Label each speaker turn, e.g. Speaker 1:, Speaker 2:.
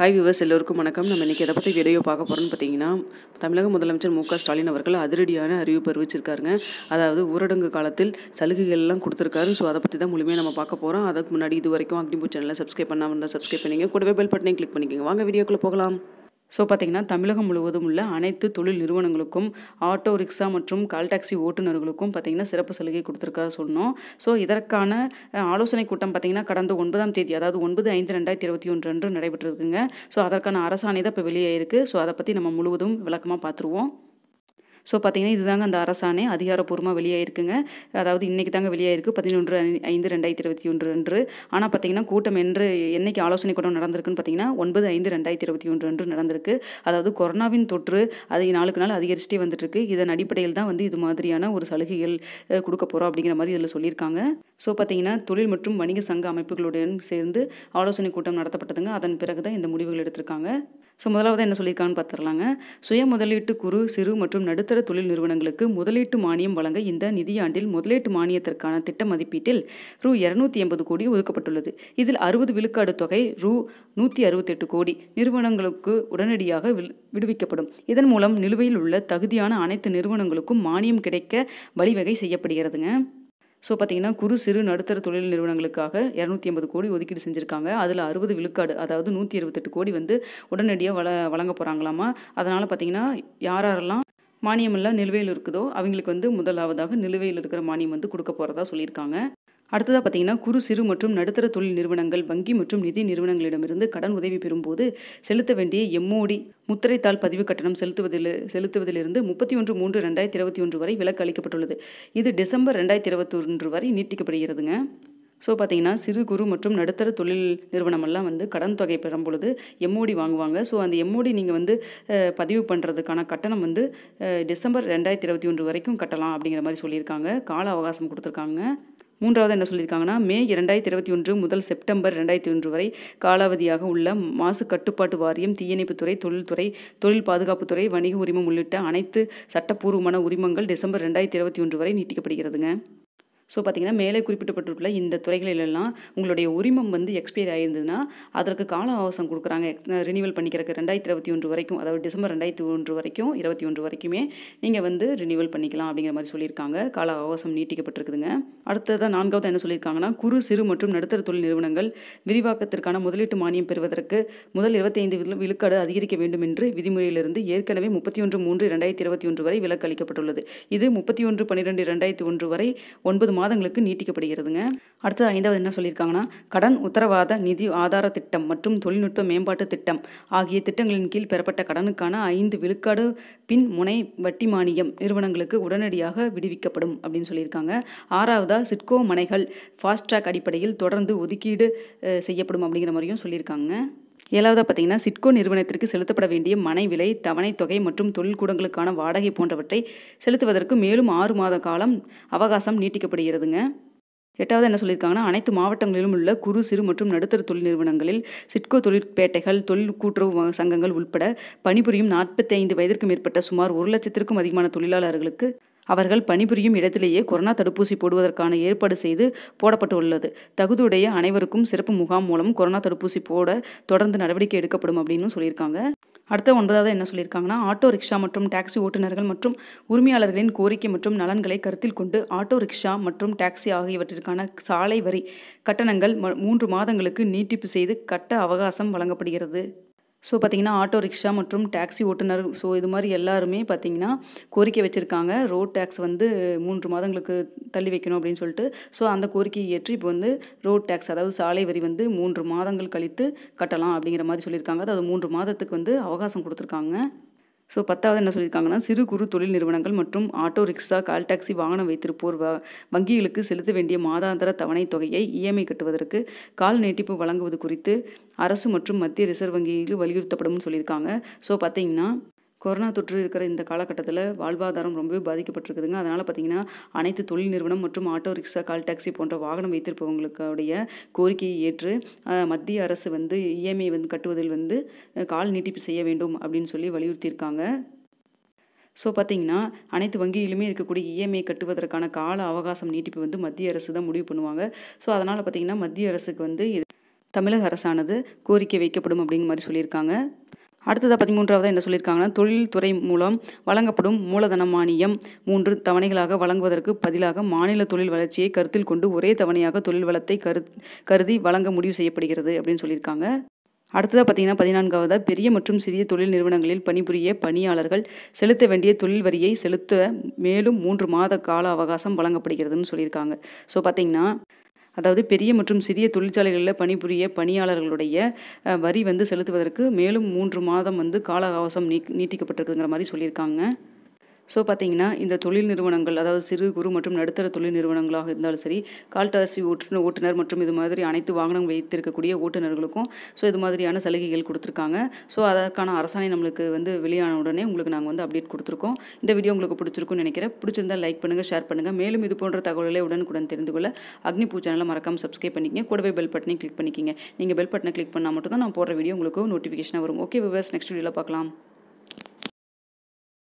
Speaker 1: hi viewers எல்லோருக்கும் வணக்கம் நம்ம இன்றைக்கி எதை பற்றி வீடியோ பார்க்க போகிறோம்னு பார்த்தீங்கன்னா தமிழக முதலமைச்சர் மு க ஸ்டாலின் அவர்கள் அதிரடியான அறிவிப்பு அறிவிச்சிருக்காருங்க அதாவது ஊரடங்கு காலத்தில் சலுகைகள் எல்லாம் கொடுத்துருக்காரு ஸோ அதை பற்றி தான் முழுமையாக நம்ம பார்க்க போகிறோம் அதுக்கு முன்னாடி இது வரைக்கும் அக்னிபூ சேனலை சப்ஸ்கிரைப் பண்ணாமல் இருந்தால் சப்ஸ்கிரைப் பண்ணிங்க கூடவே பெல் பட்டனையும் கிளிக் பண்ணிக்கோங்க வாங்க வீடியோக்குள்ளே போகலாம் ஸோ பார்த்திங்கன்னா தமிழகம் முழுவதும் உள்ள அனைத்து தொழில் நிறுவனங்களுக்கும் ஆட்டோ ரிக்ஷா மற்றும் கால் டாக்ஸி ஓட்டுநர்களுக்கும் பார்த்திங்கன்னா சிறப்பு சலுகை கொடுத்துருக்காரு சொன்னோம் ஸோ இதற்கான ஆலோசனை கூட்டம் பார்த்திங்கன்னா கடந்த ஒன்பதாம் தேதி அதாவது ஒன்பது ஐந்து ரெண்டாயிரத்தி இருபத்தி ஒன்று அன்று நடைபெற்றிருக்குங்க ஸோ அதற்கான அரசாணை தான் இப்போ வெளியாயிருக்கு ஸோ அதை பற்றி நம்ம முழுவதும் விளக்கமாக பார்த்துருவோம் ஸோ பார்த்திங்கன்னா இதுதாங்க அந்த அரசாணை அதிகாரப்பூர்வமாக வெளியாயிருக்குங்க அதாவது இன்றைக்கி தாங்க வெளியாயிருக்கு பதினொன்று ஐந்து ரெண்டாயிரத்தி இருபத்தி ஒன்று அன்று ஆனால் பார்த்திங்கன்னா கூட்டம் என்று என்றைக்கு ஆலோசனை கூட்டம் நடந்திருக்குன்னு பார்த்தீங்கன்னா ஒன்பது ஐந்து ரெண்டாயிரத்தி இருபத்தி ஒன்று அன்று நடந்திருக்கு அதாவது கொரோனாவின் தொற்று அதை நாளுக்கு நாள் அதிகரிச்சுட்டே வந்துட்டுருக்கு இதன் அடிப்படையில் தான் வந்து இது மாதிரியான ஒரு சலுகைகள் கொடுக்க போகிறோம் அப்படிங்கிற மாதிரி இதில் சொல்லியிருக்காங்க ஸோ பார்த்தீங்கன்னா தொழில் மற்றும் வணிக சங்க அமைப்புகளுடன் சேர்ந்து ஆலோசனை கூட்டம் நடத்தப்பட்டதுங்க அதன் பிறகு தான் இந்த முடிவுகள் எடுத்திருக்காங்க ஸோ முதலாவது என்ன சொல்லியிருக்கான்னு பார்த்துடலாங்க சுய முதலீட்டு குறு சிறு மற்றும் நடுத்தர தொழில் நிறுவனங்களுக்கு முதலீட்டு மானியம் வழங்க இந்த நிதியாண்டில் முதலீட்டு மானியத்திற்கான திட்ட மதிப்பீட்டில் ரூ இரநூத்தி எண்பது கோடி ஒதுக்கப்பட்டுள்ளது இதில் அறுபது விழுக்காடு தொகை ரூ நூற்றி அறுபத்தெட்டு கோடி நிறுவனங்களுக்கு உடனடியாக விடுவிக்கப்படும் இதன் மூலம் நிலுவையில் உள்ள தகுதியான அனைத்து நிறுவனங்களுக்கும் மானியம் கிடைக்க வழிவகை செய்யப்படுகிறதுங்க ஸோ பார்த்தீங்கன்னா குறு சிறு நடுத்தர தொழில் நிறுவனங்களுக்காக இரநூத்தி ஐம்பது கோடி ஒதுக்கீடு செஞ்சுருக்காங்க அதில் அறுபது விழுக்காடு அதாவது நூற்றி இருபத்தெட்டு கோடி வந்து உடனடியாக வள வழங்க போகிறாங்களாமா அதனால் பார்த்திங்கன்னா யாரெல்லாம் மானியமெல்லாம் நிலுவையில் இருக்குதோ அவங்களுக்கு வந்து முதலாவதாக நிலுவையில் இருக்கிற மானியம் வந்து கொடுக்க போகிறதா சொல்லியிருக்காங்க அடுத்ததாக பார்த்தீங்கன்னா குறு சிறு மற்றும் நடுத்தர தொழில் நிறுவனங்கள் வங்கி மற்றும் நிதி நிறுவனங்களிடமிருந்து கடன் உதவி பெறும்போது செலுத்த வேண்டிய எம்ஓடி முத்திரைத்தாள் பதிவு கட்டணம் செலுத்துவதில் செலுத்துவதிலிருந்து முப்பத்தி ஒன்று மூன்று ரெண்டாயிரத்தி இருபத்தி ஒன்று வரை விலக்கு அளிக்கப்பட்டுள்ளது இது டிசம்பர் ரெண்டாயிரத்தி இருபத்தி ஒன்று வரை நீட்டிக்கப்படுகிறதுங்க ஸோ பார்த்தீங்கன்னா சிறு குறு மற்றும் நடுத்தர தொழில் நிறுவனமெல்லாம் வந்து கடன் தொகை பெறும் பொழுது எம்ஓடி வாங்குவாங்க ஸோ அந்த எம்ஓடி நீங்கள் வந்து பதிவு பண்ணுறதுக்கான கட்டணம் வந்து டிசம்பர் ரெண்டாயிரத்தி இருபத்தி ஒன்று வரைக்கும் கட்டலாம் அப்படிங்கிற மாதிரி சொல்லியிருக்காங்க கால அவகாசம் கொடுத்துருக்காங்க மூன்றாவது என்ன சொல்லியிருக்காங்கன்னா மே இரண்டாயிரத்தி இருபத்தி ஒன்று முதல் செப்டம்பர் ரெண்டாயிரத்தி ஒன்று வரை காலாவதியாக உள்ள மாசு கட்டுப்பாட்டு வாரியம் தீயணைப்புத்துறை தொழில்துறை தொழில் பாதுகாப்புத்துறை வணிக உரிமம் உள்ளிட்ட அனைத்து சட்டப்பூர்வமான உரிமங்கள் டிசம்பர் இரண்டாயிரத்தி இருபத்தி ஒன்று வரை நீட்டிக்கப்படுகிறதுங்க ஸோ பார்த்திங்கன்னா மேலே குறிப்பிட்டப்பட்டுள்ள இந்த துறைகளிலெல்லாம் உங்களுடைய உரிமம் வந்து எக்ஸ்பயர் ஆகியிருந்ததுன்னா அதற்கு கால அவசம் கொடுக்குறாங்க ரினியூவல் பண்ணிக்கிறக்கு ரெண்டாயிரத்தி இருபத்தி ஒன்று வரைக்கும் அதாவது டிசம்பர் ரெண்டாயிரத்தி ஒன்று வரைக்கும் இருபத்தி ஒன்று வரைக்குமே நீங்கள் வந்து ரினியூவல் பண்ணிக்கலாம் அப்படிங்கிற மாதிரி சொல்லியிருக்காங்க கால அவசம் நீட்டிக்கப்பட்டிருக்குதுங்க அடுத்ததாக நான்காவது என்ன சொல்லியிருக்காங்கன்னா குறு சிறு மற்றும் நடுத்தர தொழில் நிறுவனங்கள் விரிவாக்கத்திற்கான முதலீட்டு மானியம் பெறுவதற்கு முதல் இருபத்தைந்து விழுக்காடு அதிகரிக்க வேண்டும் என்று விதிமுறையிலிருந்து ஏற்கனவே முப்பத்தி ஒன்று மூன்று ரெண்டாயிரத்தி இருபத்தி ஒன்று வரை விலக்கு அளிக்கப்பட்டுள்ளது இது முப்பத்தி ஒன்று பன்னிரெண்டு ரெண்டாயிரத்தி ஒன்று வரை ஒன்பது மாதங்களுக்கு நீட்டிக்கப்படுகிறதுங்க அடுத்து ஐந்தாவது என்ன சொல்லியிருக்காங்கன்னா கடன் உத்தரவாத நிதி ஆதார திட்டம் மற்றும் தொழில்நுட்ப மேம்பாட்டு திட்டம் ஆகிய திட்டங்களின் கீழ் பெறப்பட்ட கடனுக்கான ஐந்து விழுக்காடு பின் முனை வட்டி மானியம் நிறுவனங்களுக்கு உடனடியாக விடுவிக்கப்படும் அப்படின்னு சொல்லியிருக்காங்க ஆறாவதா சிட்கோ மனைகள் ஃபாஸ்ட்ராக் அடிப்படையில் தொடர்ந்து ஒதுக்கீடு செய்யப்படும் அப்படிங்கிற மாதிரியும் சொல்லியிருக்காங்க ஏழாவதாக பார்த்தீங்கன்னா சிட்கோ நிறுவனத்திற்கு செலுத்தப்பட வேண்டிய மனை விலை தவணை தொகை மற்றும் தொழில்கூடங்களுக்கான வாடகை போன்றவற்றை செலுத்துவதற்கு மேலும் ஆறு மாத காலம் அவகாசம் நீட்டிக்கப்படுகிறதுங்க எட்டாவது என்ன சொல்லியிருக்காங்கன்னா அனைத்து மாவட்டங்களிலும் உள்ள குறு சிறு மற்றும் நடுத்தர தொழில் நிறுவனங்களில் சிட்கோ தொழிற்பேட்டைகள் தொழில் கூட்டுறவு சங்கங்கள் உட்பட பணிபுரியும் நாற்பத்தி ஐந்து மேற்பட்ட சுமார் ஒரு லட்சத்திற்கும் அதிகமான தொழிலாளர்களுக்கு அவர்கள் பணிபுரியும் இடத்திலேயே கொரோனா தடுப்பூசி போடுவதற்கான ஏற்பாடு செய்து போடப்பட்டுள்ளது தகுதியுடைய அனைவருக்கும் சிறப்பு முகாம் மூலம் கொரோனா தடுப்பூசி போட தொடர்ந்து நடவடிக்கை எடுக்கப்படும் அப்படின்னு சொல்லியிருக்காங்க அடுத்த ஒன்பதாவது என்ன சொல்லியிருக்காங்கன்னா ஆட்டோ ரிக்ஷா மற்றும் டாக்ஸி ஓட்டுநர்கள் மற்றும் உரிமையாளர்களின் கோரிக்கை மற்றும் நலன்களை கருத்தில் கொண்டு ஆட்டோ ரிக்ஷா மற்றும் டாக்ஸி ஆகியவற்றிற்கான சாலை வரி கட்டணங்கள் மூன்று மாதங்களுக்கு நீட்டிப்பு செய்து கட்ட அவகாசம் வழங்கப்படுகிறது ஸோ பார்த்திங்கன்னா ஆட்டோ ரிக்ஷா மற்றும் டாக்ஸி ஓட்டுநர் ஸோ இது மாதிரி எல்லாருமே பார்த்திங்கன்னா கோரிக்கை வச்சுருக்காங்க ரோட் டேக்ஸ் வந்து மூன்று மாதங்களுக்கு தள்ளி வைக்கணும் அப்படின்னு சொல்லிட்டு ஸோ அந்த கோரிக்கையை ஏற்றி இப்போ வந்து ரோட் டேக்ஸ் அதாவது சாலை வரி வந்து மூன்று மாதங்கள் கழித்து கட்டலாம் அப்படிங்கிற மாதிரி சொல்லியிருக்காங்க அதாவது மூன்று மாதத்துக்கு வந்து அவகாசம் கொடுத்துருக்காங்க ஸோ பத்தாவது என்ன சொல்லியிருக்காங்கன்னா சிறு குறு தொழில் நிறுவனங்கள் மற்றும் ஆட்டோ ரிக்ஷா கால் டாக்ஸி வாகனம் வைத்திருப்போர் வ வங்கிகளுக்கு செலுத்த வேண்டிய மாதாந்திர தவணை தொகையை இஎம்ஐ கட்டுவதற்கு கால் நீட்டிப்பு வழங்குவது குறித்து அரசு மற்றும் மத்திய ரிசர்வ் வங்கியில் வலியுறுத்தப்படும் சொல்லியிருக்காங்க ஸோ பார்த்தீங்கன்னா கொரோனா தொற்று இருக்கிற இந்த காலகட்டத்தில் வாழ்வாதாரம் ரொம்பவே பாதிக்கப்பட்டிருக்குதுங்க அதனால் பார்த்திங்கன்னா அனைத்து தொழில் நிறுவனம் மற்றும் ஆட்டோ ரிக்ஷா கால் டாக்ஸி போன்ற வாகனம் வைத்திருப்பவங்களுக்குடைய கோரிக்கையை ஏற்று மத்திய அரசு வந்து இஎம்ஐ வந்து கட்டுவதில் வந்து கால் நீட்டிப்பு செய்ய வேண்டும் அப்படின்னு சொல்லி வலியுறுத்தியிருக்காங்க ஸோ பார்த்தீங்கன்னா அனைத்து வங்கியிலுமே இருக்கக்கூடிய இஎம்ஐ கட்டுவதற்கான கால அவகாசம் நீட்டிப்பு வந்து மத்திய அரசு தான் முடிவு பண்ணுவாங்க ஸோ அதனால் பார்த்திங்கன்னா மத்திய அரசுக்கு வந்து தமிழக அரசானது கோரிக்கை வைக்கப்படும் அப்படிங்கிற மாதிரி சொல்லியிருக்காங்க அடுத்ததாக பதிமூன்றாவது என்ன சொல்லியிருக்காங்கன்னா தொழில்துறை மூலம் வழங்கப்படும் மூலதன மானியம் மூன்று தவணைகளாக வழங்குவதற்கு பதிலாக மாநில தொழில் வளர்ச்சியை கருத்தில் கொண்டு ஒரே தவணையாக தொழில் வளத்தை கரு கருதி வழங்க முடிவு செய்யப்படுகிறது அப்படின்னு சொல்லியிருக்காங்க அடுத்ததாக பார்த்தீங்கன்னா பதினான்காவதாக பெரிய மற்றும் சிறிய தொழில் நிறுவனங்களில் பணிபுரிய பணியாளர்கள் செலுத்த வேண்டிய தொழில் வரியை செலுத்த மேலும் மூன்று மாத கால அவகாசம் வழங்கப்படுகிறதுன்னு சொல்லியிருக்காங்க ஸோ பார்த்தீங்கன்னா அதாவது பெரிய மற்றும் சிறிய தொழிற்சாலைகளில் பணிபுரிய பணியாளர்களுடைய வரி வந்து செலுத்துவதற்கு மேலும் மூன்று மாதம் வந்து கால அவகாசம் நீ நீட்டிக்கப்பட்டிருக்குங்கிற மாதிரி சொல்லியிருக்காங்க ஸோ பார்த்தீங்கன்னா இந்த தொழில் நிறுவனங்கள் அதாவது சிறு குறு மற்றும் நடுத்தர தொழில் நிறுவனங்களாக இருந்தாலும் சரி கால் டாக்ஸி ஓட்டுநர் ஓட்டுநர் மற்றும் இது மாதிரி அனைத்து வாகனம் வைத்திருக்கக்கூடிய ஓட்டுநர்களுக்கும் ஸோ இது மாதிரியான சலுகைகள் கொடுத்துருக்காங்க ஸோ அதற்கான அரசாணை நம்மளுக்கு வந்து வெளியான உடனே உங்களுக்கு நாங்கள் வந்து அப்டேட் கொடுத்துருக்கோம் இந்த வீடியோ உங்களுக்கு பிடிச்சிருக்கும்னு நினைக்கிறேன் பிடிச்சிருந்தால் லைக் பண்ணுங்கள் ஷேர் பண்ணுங்கள் மேலும் இது போன்ற தகவல்களை உடனுக்குடன் தெரிந்து கொள்ள அக்னி பூ சேனலை மறக்காமல் சப்ஸ்கிரைப் பண்ணிக்கிங்க கூடவே பெல் பட்டனையும் கிளிக் பண்ணிக்கிங்க நீங்கள் பெல் பட்டனை கிளிக் பண்ணால் மட்டும் தான் நான் போடுற வீடியோ உங்களுக்கு நோட்டிஃபிகேஷனாக வரும் ஓகே விவர்ஸ் நெக்ஸ்ட் வீடியோவில் பார்க்கலாம்